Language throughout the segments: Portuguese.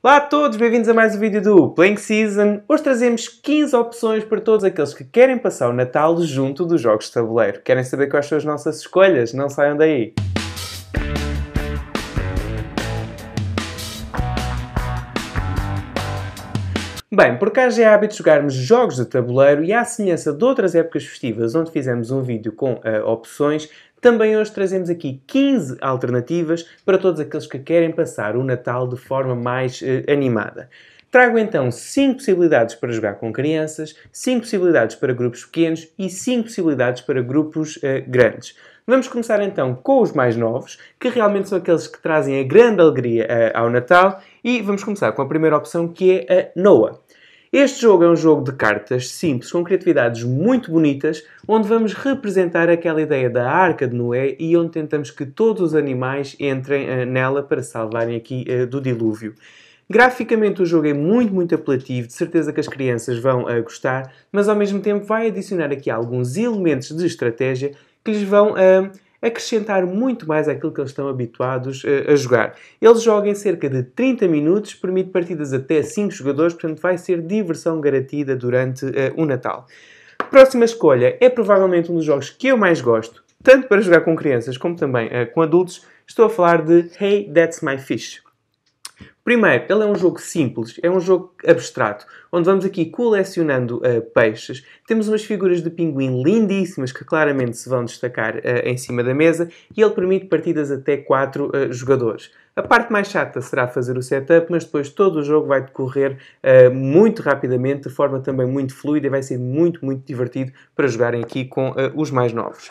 Olá a todos, bem-vindos a mais um vídeo do Playing Season. Hoje trazemos 15 opções para todos aqueles que querem passar o Natal junto dos jogos de tabuleiro. Querem saber quais são as nossas escolhas? Não saiam daí! Bem, por cá já é hábito jogarmos jogos de tabuleiro e à semelhança de outras épocas festivas onde fizemos um vídeo com uh, opções, também hoje trazemos aqui 15 alternativas para todos aqueles que querem passar o Natal de forma mais eh, animada. Trago então 5 possibilidades para jogar com crianças, 5 possibilidades para grupos pequenos e 5 possibilidades para grupos eh, grandes. Vamos começar então com os mais novos, que realmente são aqueles que trazem a grande alegria eh, ao Natal, e vamos começar com a primeira opção que é a Noah. Este jogo é um jogo de cartas simples, com criatividades muito bonitas, onde vamos representar aquela ideia da Arca de Noé e onde tentamos que todos os animais entrem eh, nela para salvarem aqui eh, do dilúvio. Graficamente o jogo é muito, muito apelativo, de certeza que as crianças vão uh, gostar, mas ao mesmo tempo vai adicionar aqui alguns elementos de estratégia que lhes vão uh, acrescentar muito mais àquilo que eles estão habituados eh, a jogar. Eles jogam cerca de 30 minutos, permite partidas até 5 jogadores, portanto vai ser diversão garantida durante uh, o Natal. Próxima escolha é provavelmente um dos jogos que eu mais gosto, tanto para jogar com crianças como também uh, com adultos. Estou a falar de Hey, That's My Fish. Primeiro, ele é um jogo simples, é um jogo abstrato, onde vamos aqui colecionando uh, peixes. Temos umas figuras de pinguim lindíssimas que claramente se vão destacar uh, em cima da mesa e ele permite partidas até 4 uh, eh, jogadores. A parte mais chata será fazer o setup, mas depois todo o jogo vai decorrer muito rapidamente, de forma também muito fluida e vai ser muito, muito divertido para jogarem aqui com os mais novos.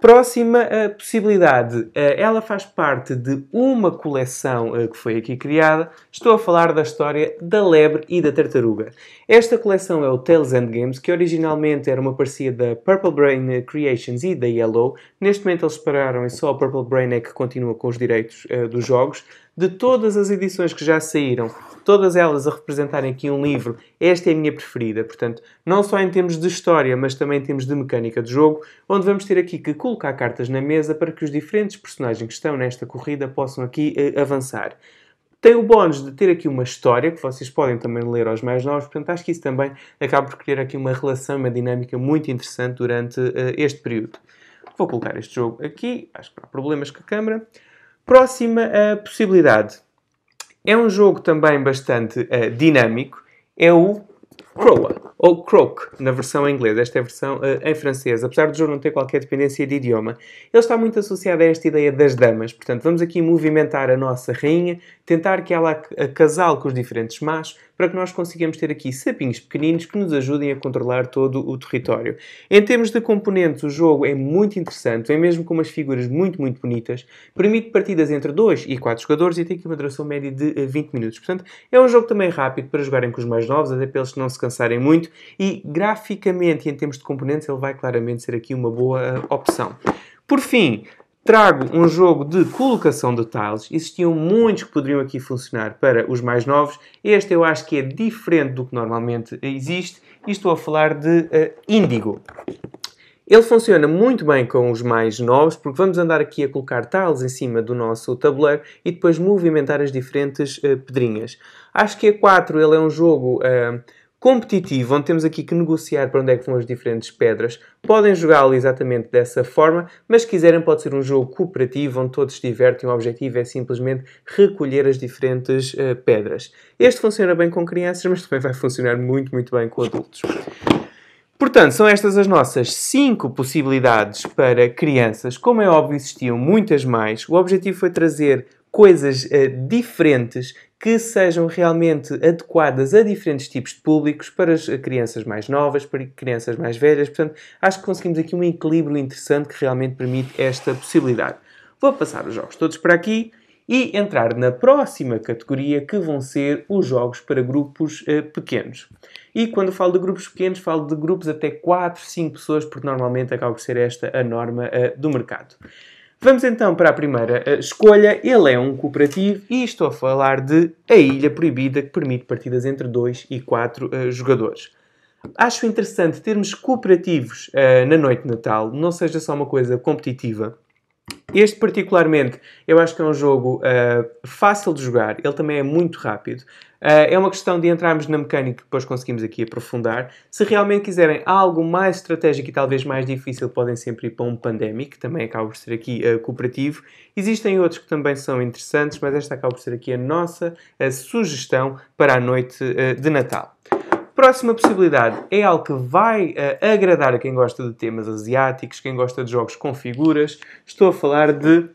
Próxima uh, possibilidade, uh, ela faz parte de uma coleção uh, que foi aqui criada. Estou a falar da história da lebre e da tartaruga. Esta coleção é o Tales and Games, que originalmente era uma parceria da Purple Brain Creations e da Yellow. Neste momento eles pararam e só a Purple Brain é que continua com os direitos dos jogos. De todas as edições que já saíram, todas elas a representarem aqui um livro, esta é a minha preferida. Portanto, não só em termos de história, mas também em termos de mecânica de jogo, onde vamos ter aqui que colocar cartas na mesa para que os diferentes personagens que estão nesta corrida possam aqui uh, avançar. Tem o bónus de ter aqui uma história que vocês podem também ler aos mais novos, portanto, acho que isso também acaba por criar aqui uma relação, uma dinâmica muito interessante durante uh, este período. Vou colocar este jogo aqui, acho que não há problemas com a câmera. Próxima uh, possibilidade. É um jogo também bastante dinâmico, é o Crowa ou croque, na versão inglesa, esta é a versão uh, em francês, apesar do jogo não ter qualquer dependência de idioma. Ele está muito associado a esta ideia das damas, portanto, vamos aqui movimentar a nossa rainha, tentar que ela casale com os diferentes machos, para que nós consigamos ter aqui sapinhos pequeninos que nos ajudem a controlar todo o território. Em termos de componentes, o jogo é muito interessante, vem mesmo com umas figuras muito, muito bonitas, permite partidas entre 2 e 4 jogadores e tem aqui uma duração média de 20 eh, minutos. Portanto, é um jogo também rápido para jogarem com os mais novos, até para eles não se cansarem muito, e graficamente e em termos de componentes ele vai claramente ser aqui uma boa eh, opção. Por fim, trago um jogo de colocação de tiles. Existiam muitos que poderiam aqui funcionar para os mais novos. Este eu acho que é diferente do que normalmente existe e estou a falar de uh, eh, Indigo. Ele funciona muito bem com os mais novos, porque vamos andar aqui a colocar tiles em cima do nosso tabuleiro e depois movimentar as diferentes uh, pedrinhas. Acho que a 4 ele é um jogo uh, competitivo, onde temos aqui que negociar para onde é que vão as diferentes pedras. Podem jogá-lo exatamente dessa forma, mas se quiserem pode ser um jogo cooperativo, onde todos se divertem. O objetivo é simplesmente recolher as diferentes uh, pedras. Este funciona bem com crianças, mas também vai funcionar muito, muito bem com adultos. Portanto, são estas as nossas 5 possibilidades para crianças. Como é óbvio, existiam muitas mais. O objetivo foi trazer coisas uh, diferentes que sejam realmente adequadas a diferentes tipos de públicos, para as crianças mais novas, para crianças mais velhas. Portanto, acho que conseguimos aqui um equilíbrio interessante que realmente permite esta possibilidade. Vou passar os jogos todos para aqui e entrar na próxima categoria que vão ser os jogos para grupos eh, pequenos. E quando falo de grupos pequenos, falo de grupos até 4, 5 pessoas, porque normalmente acaba por ser esta a norma eh, do mercado. Vamos então para a primeira escolha. Ele é um cooperativo e estou a falar de A Ilha Proibida, que permite partidas entre 2 e 4 uh, eh, jogadores. Acho interessante termos cooperativos uh, na noite de Natal, não seja só uma coisa competitiva. Este, particularmente, eu acho que é um jogo uh, fácil de jogar, ele também é muito rápido. Uh, é uma questão de entrarmos na mecânica que depois conseguimos aqui aprofundar. Se realmente quiserem algo mais estratégico e talvez mais difícil, podem sempre ir para um Pandemic, que também acaba por ser aqui uh, cooperativo. Existem outros que também são interessantes, mas esta acaba por ser aqui a nossa a sugestão para a noite de Natal. Próxima possibilidade é algo que vai uh, agradar a quem gosta de temas asiáticos, quem gosta de jogos com figuras. Estou a falar de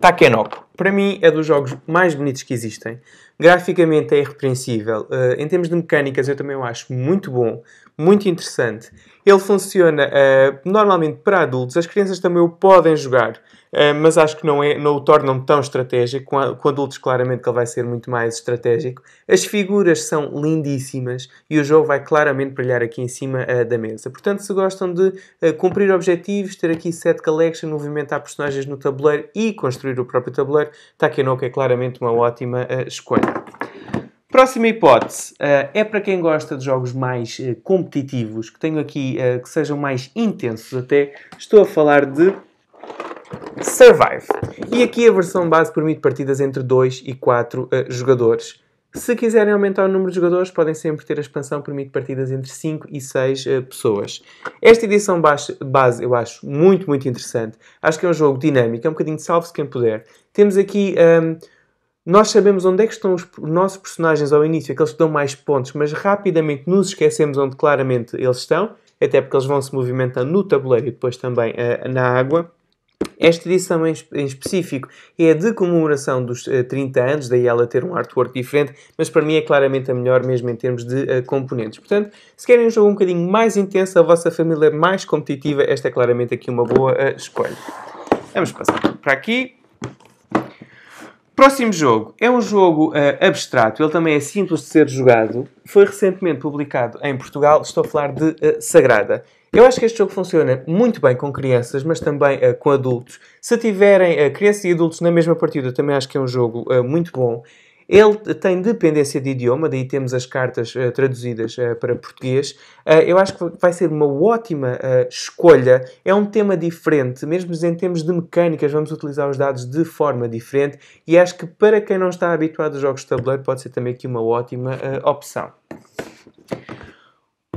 Takenoko. Para mim é dos jogos mais bonitos que existem. Graficamente é irrepreensível. Uh, em termos de mecânicas eu também o acho muito bom, muito interessante. Ele funciona uh, normalmente para adultos, as crianças também o podem jogar. Eh, mas acho que não, é, não o tornam tão estratégico. Com, adultos, claramente, que ele vai ser muito mais estratégico. As figuras são lindíssimas e o jogo vai claramente brilhar aqui em cima uh, da mesa. Portanto, se gostam de uh, cumprir objetivos, ter aqui set collection, movimentar personagens no tabuleiro e construir o próprio tabuleiro, Takenoka é claramente uma ótima uh, escolha. Próxima hipótese uh, é para quem gosta de jogos mais uh, competitivos, que tenho aqui uh, que sejam mais intensos até. Estou a falar de Survive. E aqui a versão base permite partidas entre 2 e 4 uh, eh, jogadores. Se quiserem aumentar o número de jogadores, podem sempre ter a expansão que permite partidas entre 5 e 6 uh, eh, pessoas. Esta edição base, base eu acho muito, muito interessante. Acho que é um jogo dinâmico, é um bocadinho de salve-se quem puder. Temos aqui... Um, nós sabemos onde é que estão os nossos personagens ao início, aqueles que dão mais pontos, mas rapidamente nos esquecemos onde claramente eles estão, até porque eles vão se movimentando no tabuleiro e depois também uh, na água. Esta edição em específico é de comemoração dos 30 eh, anos, daí ela ter um artwork diferente, mas para mim é claramente a melhor mesmo em termos de eh, componentes. Portanto, se querem um jogo um bocadinho mais intenso, a vossa família é mais competitiva, esta é claramente aqui uma boa eh, escolha. Vamos passar para aqui. Próximo jogo é um jogo uh, abstrato, ele também é simples de ser jogado. Foi recentemente publicado em Portugal, estou a falar de uh, Sagrada. Eu acho que este jogo funciona muito bem com crianças, mas também uh, com adultos. Se tiverem uh, crianças e adultos na mesma partida, também acho que é um jogo uh, muito bom. Ele tem dependência de idioma, daí temos as cartas uh, traduzidas uh, para português. Uh, eu acho que vai ser uma ótima escolha. É um tema diferente, mesmo em termos de mecânicas, vamos utilizar os dados de forma diferente. E acho que para quem não está habituado a jogos de tabuleiro, pode ser também aqui uma ótima opção.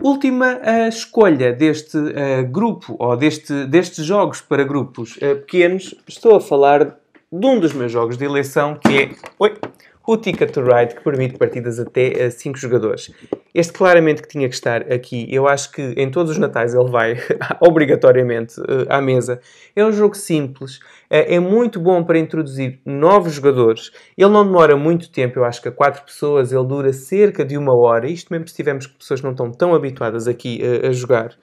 Última uh, escolha deste uh, grupo, ou deste, destes jogos para grupos uh, pequenos, estou a falar de um dos meus jogos de eleição que é. Oi! o Ticket to Ride, que permite partidas até a 5 jogadores. Este claramente que tinha que estar aqui. Eu acho que em todos os Natais ele vai obrigatoriamente eh, à mesa. É um jogo simples, eh, é muito bom para introduzir novos jogadores. Ele não demora muito tempo, eu acho que a 4 pessoas ele dura cerca de uma hora. Isto mesmo se tivermos pessoas não estão tão habituadas aqui eh, a jogar.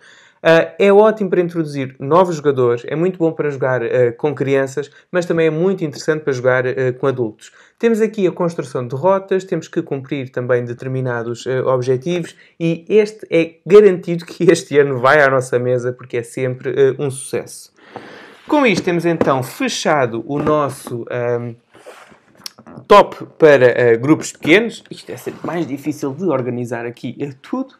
Uh, é ótimo para introduzir novos jogadores, é muito bom para jogar uh, com crianças, mas também é muito interessante para jogar uh, com adultos. Temos aqui a construção de rotas, temos que cumprir também determinados objetivos e este é garantido que este ano vai à nossa mesa porque é sempre um sucesso. Com isto temos então fechado o nosso um, top para grupos pequenos. Isto é sempre mais difícil de organizar aqui é tudo.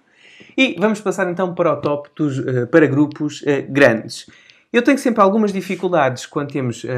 E vamos passar então para o top dos, uh, para grupos uh, grandes. Eu tenho sempre algumas dificuldades quando temos uh,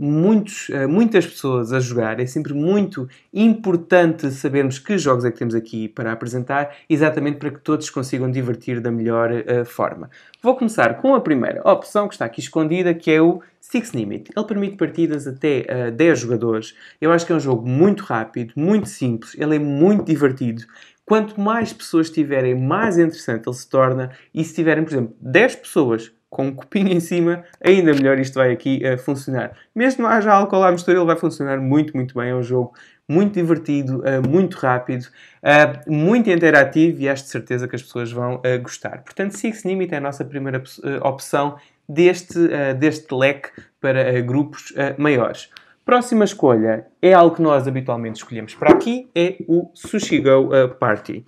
muitos, uh, muitas pessoas a jogar. É sempre muito importante sabermos que jogos é que temos aqui para apresentar, exatamente para que todos consigam divertir da melhor uh, forma. Vou começar com a primeira opção que está aqui escondida, que é o Six Limit. Ele permite partidas até uh, 10 jogadores. Eu acho que é um jogo muito rápido, muito simples, ele é muito divertido. Quanto mais pessoas tiverem, mais interessante ele se torna. E se tiverem, por exemplo, 10 pessoas com um copinho em cima, ainda melhor isto vai aqui eh, funcionar. Mesmo haja álcool à mistura, ele vai funcionar muito, muito bem. É um jogo muito divertido, eh, muito rápido, eh, muito interativo e acho de certeza que as pessoas vão gostar. Portanto, Six Limit é a nossa primeira opção deste, deste leque para grupos maiores. Próxima escolha é algo que nós habitualmente escolhemos para aqui, é o Sushi uh, Party.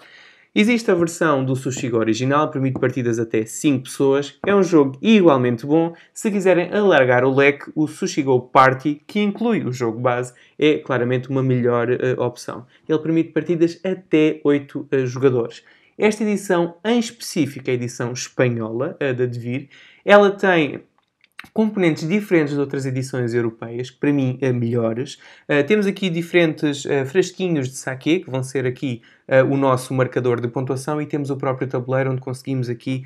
Existe a versão do Sushi Go original, permite partidas até 5 pessoas. É um jogo igualmente bom. Se quiserem alargar o leque, o Sushi Go Party, que inclui o jogo base, é claramente uma melhor uh, opção. Ele permite partidas até 8 uh, jogadores. Esta edição, em específico, a edição espanhola uh, da Devir, ela tem componentes diferentes de outras edições europeias, que para mim é melhores. Uh, temos aqui diferentes uh, frasquinhos de saque, que vão ser aqui uh, o nosso marcador de pontuação, e temos o próprio tabuleiro onde conseguimos aqui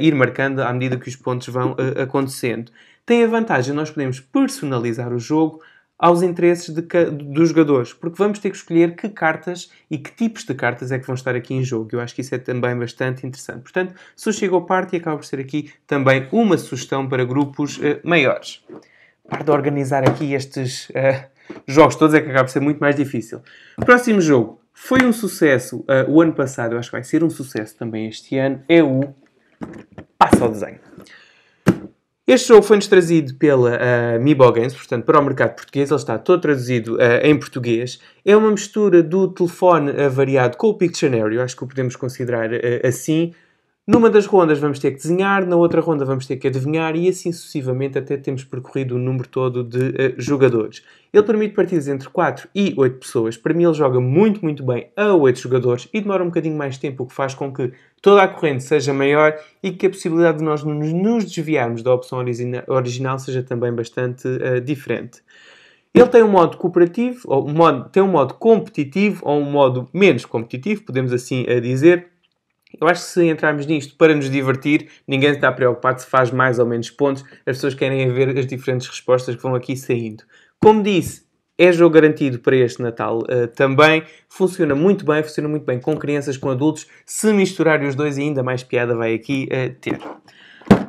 ir marcando à medida que os pontos vão acontecendo. Tem a vantagem, nós podemos personalizar o jogo aos interesses de, dos jogadores, porque vamos ter que escolher que cartas e que tipos de cartas é que vão estar aqui em jogo. Eu acho que isso é também bastante interessante. Portanto, Sushi ao Party acaba por ser aqui também uma sugestão para grupos uh, maiores. Para de organizar aqui estes uh, jogos todos é que acaba por ser muito mais difícil. Próximo jogo. Foi um sucesso uh, o ano passado, eu acho que vai ser um sucesso também este ano. É o Passa ao Desenho. Este jogo foi-nos trazido pela uh, Mibo Games, portanto, para o mercado português. Ele está todo traduzido uh, em português. É uma mistura do telefone variado com o Pictionary, acho que o podemos considerar ah, assim. Numa das rondas vamos ter que desenhar, na outra ronda vamos ter que adivinhar e assim sucessivamente até temos percorrido o número todo de jogadores. Ele permite partidas entre 4 e 8 pessoas. Para mim ele joga muito, muito bem a 8 jogadores e demora um bocadinho mais tempo, o que faz com que toda a corrente seja maior e que a possibilidade de nós nos desviarmos da opção original seja também bastante uh, diferente. Ele tem um modo cooperativo, ou um modo, tem um modo competitivo ou um modo menos competitivo, podemos assim uh, dizer. Eu acho que se entrarmos nisto para nos divertir, ninguém está preocupado se faz mais ou menos pontos, as pessoas querem ver as diferentes respostas que vão aqui saindo. Como disse, é jogo garantido para este Natal uh, também. Funciona muito bem, funciona muito bem com crianças, com adultos. Se misturarem os dois, ainda mais piada vai aqui uh, ter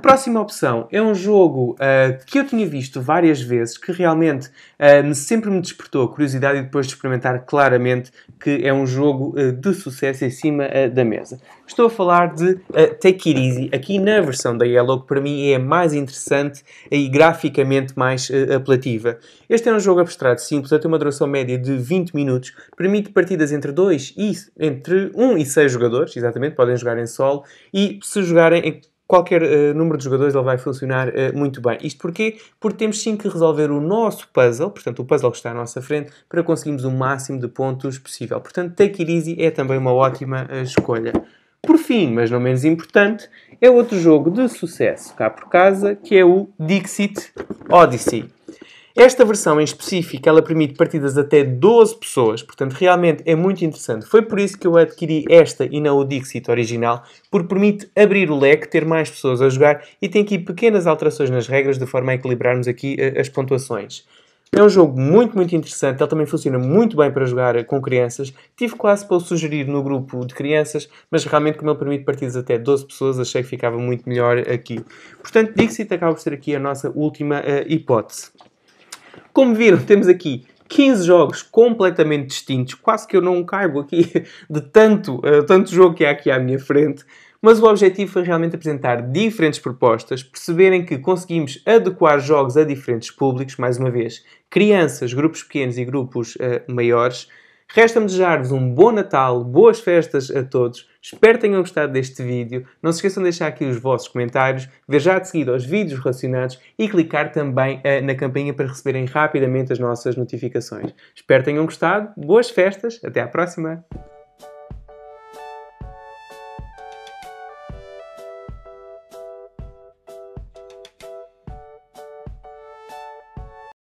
próxima opção é um jogo uh, que eu tinha visto várias vezes, que realmente uh, sempre me despertou a curiosidade e depois de experimentar claramente que é um jogo uh, de sucesso em cima da mesa. Estou a falar de Take It Easy, aqui na versão da Yellow, que para mim é mais interessante e graficamente mais apelativa. Este é um jogo abstrato simples, tem uma duração média de 20 minutos, permite partidas entre 2 e entre 1 um e 6 jogadores, exatamente, podem jogar em solo, e se jogarem em qualquer uh, número de jogadores ele vai funcionar uh, muito bem. Isto porquê? Porque temos sim que resolver o nosso puzzle, portanto o puzzle que está à nossa frente, para conseguirmos o máximo de pontos possível. Portanto, Take It Easy é também uma ótima uh, escolha. Por fim, mas não menos importante, é outro jogo de sucesso cá por casa, que é o Dixit Odyssey. Esta versão em específico, ela permite partidas até 12 pessoas, portanto realmente é muito interessante. Foi por isso que eu adquiri esta e não o Dixit original, porque permite abrir o leque, ter mais pessoas a jogar e tem aqui pequenas alterações nas regras de forma a equilibrarmos aqui eh, as pontuações. É um jogo muito, muito interessante. Ele também funciona muito bem para jogar eh, com crianças. Tive quase para o sugerir no grupo de crianças, mas realmente, como ele permite partidas até 12 pessoas, achei que ficava muito melhor aqui. Portanto, Dixit acaba por ser aqui a nossa última uh, hipótese. Como viram, temos aqui 15 jogos completamente distintos, quase que eu não caibo aqui de tanto, uh, tanto jogo que há aqui à minha frente, mas o objetivo foi realmente apresentar diferentes propostas, perceberem que conseguimos adequar jogos a diferentes públicos, mais uma vez, crianças, grupos pequenos e grupos uh, maiores, Resta-me desejar-vos um bom Natal, boas festas a todos. Espero que tenham gostado deste vídeo. Não se esqueçam de deixar aqui os vossos comentários, ver já de seguida os vídeos relacionados e clicar também uh, na campainha para receberem rapidamente as nossas notificações. Espero que tenham gostado. Boas festas. Até à próxima.